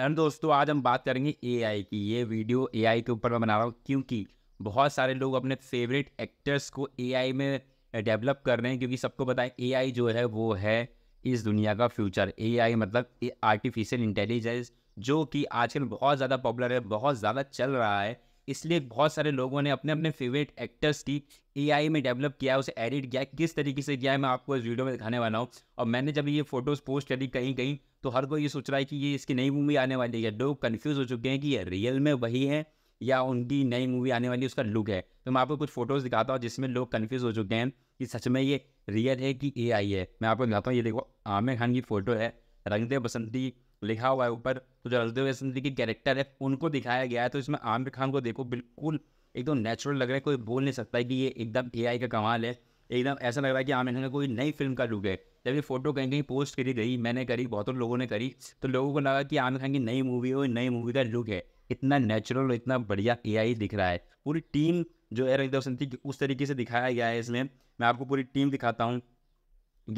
and दोस्तों आज हम बात करेंगे एआई की ये वीडियो एआई के ऊपर मैं बना रहा हूँ क्योंकि बहुत सारे लोग अपने फेवरेट एक्टर्स को एआई में डेवलप कर रहे हैं क्योंकि सबको पता है एआई जो है वो है इस दुनिया का फ्यूचर एआई मतलब आर्टिफिशियल इंटेलिजेंस जो कि आजकल बहुत ज़्यादा पॉपुलर है बहुत ज़्यादा चल रहा है इसलिए बहुत सारे लोगों ने अपने अपने फेवरेट एक्टर्स की ए में डेवलप किया उसे एडिट किया किस तरीके से किया है मैं आपको इस वीडियो में दिखाने वाला हूँ और मैंने जब ये फोटोज़ पोस्ट करी कहीं कहीं तो हर कोई ये सोच रहा है कि ये इसकी नई मूवी आने वाली है लोग कन्फ्यूज़ हो चुके हैं कि ये रियल में वही है या उनकी नई मूवी आने वाली उसका लुक है तो मैं आपको कुछ फोटोज़ दिखाता हूँ जिसमें लोग कन्फ्यूज़ हो चुके हैं कि सच में ये रियल है कि ए है मैं आपको दिखाता हूँ ये देखो आमिर खान की फ़ोटो है रंगदे बसंती लिखा हुआ है ऊपर तो जो अलदे सिंधी की कैरेक्टर है उनको दिखाया गया है तो इसमें आमिर खान को देखो बिल्कुल एकदम नेचुरल लग रहा है कोई बोल नहीं सकता है कि ये एकदम ए का कमाल है एकदम ऐसा लग रहा है कि आमिर खान का कोई नई फिल्म का लुक है जब ये फोटो कहीं कहीं पोस्ट करी गई मैंने करी बहुतों लोगों ने करी तो लोगों को लगा कि आमिर खान की नई मूवी हो नई मूवी का लुक है इतना नेचुरल और इतना बढ़िया ए दिख रहा है पूरी टीम जो है रविदेव सिंह की उस तरीके से दिखाया गया है इसमें मैं आपको पूरी टीम दिखाता हूँ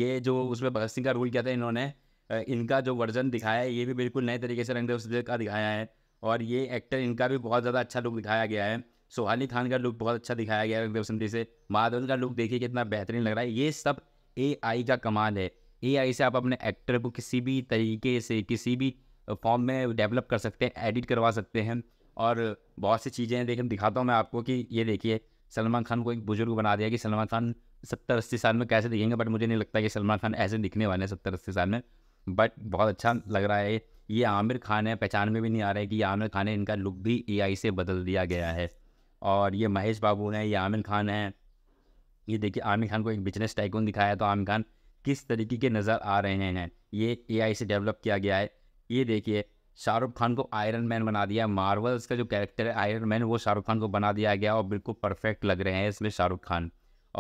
ये जो उसमें भगत सिंह का रोल किया था इन्होंने इनका जो वर्जन दिखाया है ये भी बिल्कुल नए तरीके से रंगदेव सुजल का दिखाया है और ये एक्टर इनका भी बहुत ज़्यादा अच्छा लुक दिखाया गया है सोहानी खान का लुक बहुत अच्छा दिखाया गया है रंगदेव सिंधी से माधवन का लुक देखिए कितना बेहतरीन लग रहा है ये सब ए आई का कमाल है ए आई से आप अपने एक्टर को किसी भी तरीके से किसी भी फॉर्म में डेवलप कर सकते हैं एडिट करवा सकते हैं और बहुत सी चीज़ें हैं देखिए दिखाता हूँ मैं आपको कि ये देखिए सलमान खान को एक बुजुर्ग बना दिया कि सलमान खान सत्तर अस्सी साल में कैसे दिखेंगे बट मुझे नहीं लगता कि सलमान खान ऐसे दिखने वाले हैं सत्तर अस्सी साल में बट बहुत अच्छा लग रहा है ये आमिर खान है पहचान में भी नहीं आ रहा है कि ये आमिर खान है इनका लुक भी एआई से बदल दिया गया है और ये महेश बाबू हैं ये आमिर खान हैं ये देखिए आमिर खान को एक बिजनेस टाइकून दिखाया तो आमिर खान किस तरीके के नज़र आ रहे हैं ये ए से डेवलप किया गया है ये देखिए शाहरुख खान को आयरन मैन बना दिया मार्वल्स का जो कैरेक्टर है आयरन मैन वो शाहरुख खान को बना दिया गया और बिल्कुल परफेक्ट लग रहे हैं इसमें शाहरुख खान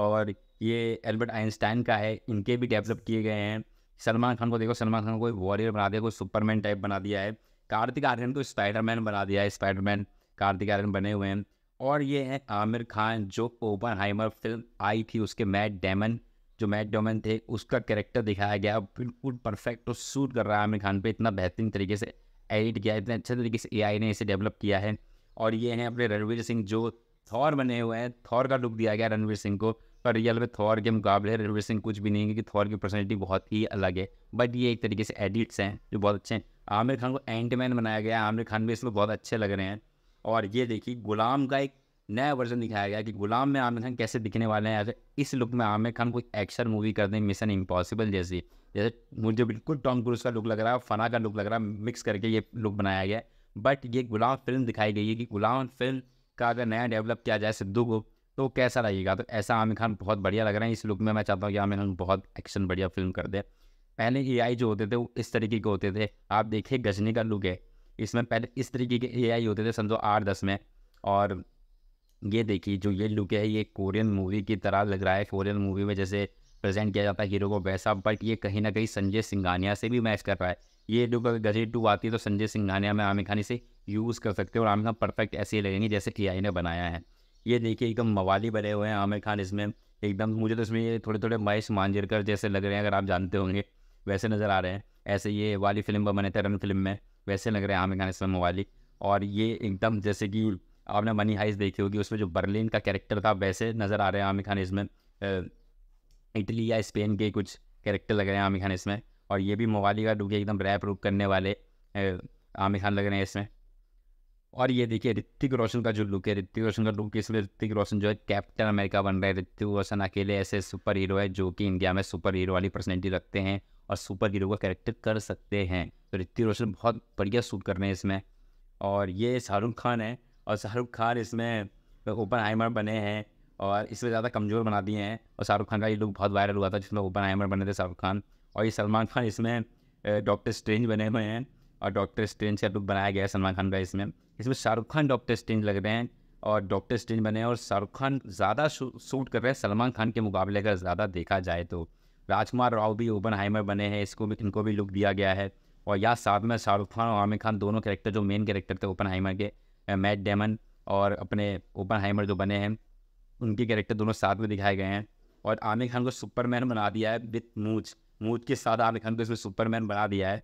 और ये एल्बर्ट आइंस्टाइन का है इनके भी डेवलप किए गए हैं सलमान खान को देखो सलमान खान को कोई वॉरियर बना दिया कोई सुपरमैन टाइप बना दिया है कार्तिक आर्यन को स्पाइडरमैन बना दिया है स्पाइडरमैन कार्तिक आर्यन बने हुए हैं और ये है आमिर खान जो ओपन हाइमर फिल्म आई थी उसके मैट डैमन जो मैट डोमन थे उसका कैरेक्टर दिखाया गया बिल्कुल परफेक्ट और सूट कर रहा है आमिर खान पे इतना बेहतरीन तरीके से एडिट किया इतने अच्छे तरीके से एआई ने इसे डेवलप किया है और ये हैं अपने रणवीर सिंह जो थॉर बने हुए हैं थॉर का लुक दिया गया रणवीर सिंह को पर रियल में थॉर के मुकाबले रणवीर सिंह कुछ भी नहीं है कि थॉर की पर्सनैलिटी बहुत ही अलग है बट ये एक तरीके से एडिट्स हैं जो बहुत अच्छे हैं आमिर खान को एंटमैन बनाया गया है आमिर खान भी इसमें बहुत अच्छे लग रहे हैं और ये देखिए गुलाम का एक नया वर्जन दिखाया गया कि गुलाम में आमिर खान कैसे दिखने वाले हैं इस लुक में आमिर खान कोई एक्शन मूवी कर दें मिशन इम्पॉसिबल जैसी जैसे मुझे बिल्कुल टॉम क्रूज का लुक लग रहा है फना का लुक लग रहा है मिक्स करके ये लुक बनाया गया है बट ये गुलाम फिल्म दिखाई गई है कि गुलाम फिल्म का अगर नया डेवलप किया जाए सिद्धू को तो कैसा लगेगा तो ऐसा आमिर खान बहुत बढ़िया लग रहा है इस लुक में मैं चाहता हूँ कि आमिर खान बहुत एक्शन बढ़िया फिल्म कर दे पहले ए जो होते थे वो इस तरीके के होते थे आप देखिए गजनी का लुक है इसमें पहले इस तरीके के ए होते थे समझो आठ दस में और ये देखिए जो ये लुक है ये कोरियन मूवी की तरह लग रहा है कोरियन मूवी में जैसे प्रेजेंट किया जाता है हीरो को वैसा बट ये कहीं ना कहीं संजय सिंघानिया से भी मैच कर रहा है ये जो गजी टू आती है तो संजय सिंघानिया में आमिर खान इसे यूज़ कर सकते हो और आमिर खान परफेक्ट ऐसे ही लगेंगे जैसे टी ने बनाया है ये देखिए एकदम मवाली बने हुए हैं आमिर खान इसमें एकदम मुझे तो इसमें ये थोड़े थोड़े महेश मांजरकर जैसे लग रहे हैं अगर आप जानते होंगे वैसे नज़र आ रहे हैं ऐसे ये वाली फिल्म पर बने थे रन फिल्म में वैसे लग रहे हैं आमिर खान इसमें मवाली और ये एकदम जैसे कि आपने मनी हाइस देखी होगी उसमें जो बर्लिन का कैरेक्टर था वैसे नज़र आ रहे हैं आमिर खान इसमें इटली या स्पेन के कुछ कैरेक्टर लग रहे हैं आमिर खान इसमें और ये भी मोवाली का डूबे एकदम रैप रूप करने वाले आमिर खान लग रहे हैं इसमें और ये देखिए ऋतिक रोशन का जो लुक है ऋतिक रोशन का लुक इसमें ऋतिक रोशन जो है कैप्टन अमेरिका बन रहा है ऋतिक रोशन अकेले ऐसे सुपर हीरो है जो कि इंडिया में सुपर हीरो वाली पर्सनैलिटी रखते हैं और सुपर हीरो का कैरेक्टर कर सकते हैं तो ऋतिक रोशन बहुत बढ़िया सूट कर रहे हैं इसमें और ये शाहरुख खान है और शाहरुख खान इसमें ओपन हाइमर बने हैं और इसलिए ज़्यादा कमज़ोर बना दिए हैं और शाहरुख खान का ये लुक बहुत वायरल हुआ था जिसमें ओपन हाइमर बने थे शाहरुख खान और ये सलमान खान इसमें डॉक्टर स्ट्रेंज बने हुए हैं और डॉक्टर स्ट्रेंज का लुक बनाया गया है सलमान खान का इसमें इसमें शाहरुख खान डॉक्टर स्ट्रेंज लग रहे हैं और डॉक्टर स्ट्रेंज बने हैं और शाहरुख खान ज़्यादा शूट कर रहे हैं सलमान खान के मुकाबले अगर ज़्यादा देखा जाए तो राजकुमार राव भी ओपन हाइमर बने हैं इसको भी इनको भी लुक दिया गया है और या साथ में शाहरुख खान और आमिर खान दोनों कैरेक्टर जो मेन कैरेक्टर थे ओपन हाइमर के मैट डेमन और अपने ओपन हाइमर जो बने हैं उनके कैरेक्टर दोनों साथ में दिखाए गए हैं और आमिर खान को सुपरमैन बना दिया है विथ मूज मूज के साथ आमिर खान को इसमें सुपरमैन बना दिया है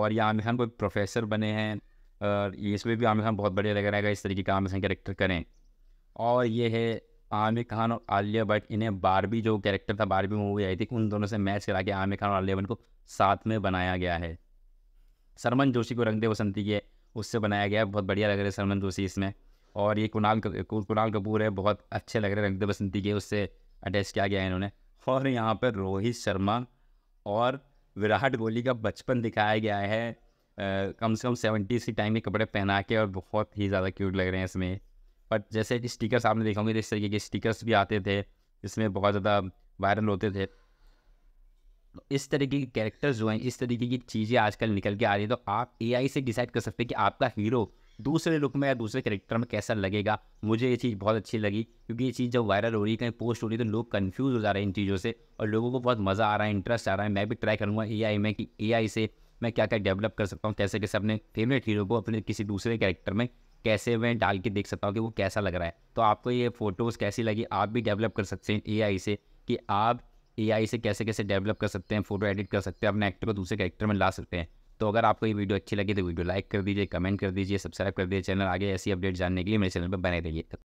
और ये आमिर खान को प्रोफेसर बने हैं और इसमें भी आमिर खान बहुत बढ़िया लग रहा है इस तरीके का आमिर खान कैरेक्टर करें और ये है आमिर खान और आलिया भट्ट इन्हें बारबी जो कैरेक्टर था बारबी मूवी आई थी उन दोनों से मैच करा के आमिर खान और आलिया भट्ट को साथ में बनाया गया है सरमन जोशी को रंग दे वसंती के उससे बनाया गया है बहुत बढ़िया लग रहा है सरमन जोशी इसमें और ये कुणाल कुणाल कपूर है बहुत अच्छे लग रहे हैं रंग बसंती के उससे अटैच किया गया है इन्होंने और यहाँ पर रोहित शर्मा और विराट कोहली का बचपन दिखाया गया है आ, कम से कम सेवेंटीज़ के टाइम के कपड़े पहना के और बहुत ही ज़्यादा क्यूट लग रहे हैं इसमें बट जैसे स्टिकर्स आपने देखा होंगे इस तरीके के स्टिकर्स भी आते थे इसमें बहुत ज़्यादा वायरल होते थे तो इस तरीके के कैरेक्टर्स जो हैं इस तरीके की चीज़ें आजकल निकल के आ रही है तो आप ए से डिसाइड कर सकते हैं कि आपका हीरो दूसरे लुक में या दूसरे करेक्टर में कैसा लगेगा मुझे ये चीज़ बहुत अच्छी लगी क्योंकि ये चीज़ जब वायरल हो रही है कहीं पोस्ट हो रही है तो लोग कन्फ्यूज हो जा रहे हैं इन चीज़ों से और लोगों को बहुत मज़ा आ रहा है इंटरेस्ट आ रहा है मैं भी ट्राई करूँगा ए आई में कि ए आई से मैं क्या क्या डेवलप कर सकता हूँ कैसे कैसे अपने फेवरेट हीरो को अपने किसी दूसरे कैरेक्टर में कैसे मैं डाल के देख सकता हूँ कि वो कैसा लग रहा है तो आपको ये फ़ोटोज़ कैसी लगी आप भी डेवलप कर सकते हैं ए से कि आप ए से कैसे कैसे डेवलप कर सकते हैं फ़ोटो एडिट कर सकते हैं अपने एक्टर को दूसरे कैरेक्टर में ला सकते हैं तो अगर आपको ये वीडियो अच्छी लगी तो वीडियो लाइक कर दीजिए कमेंट कर दीजिए सब्सक्राइब कर दीजिए चैनल आगे ऐसी अपडेट जानने के लिए मेरे चैनल पर बने रहिए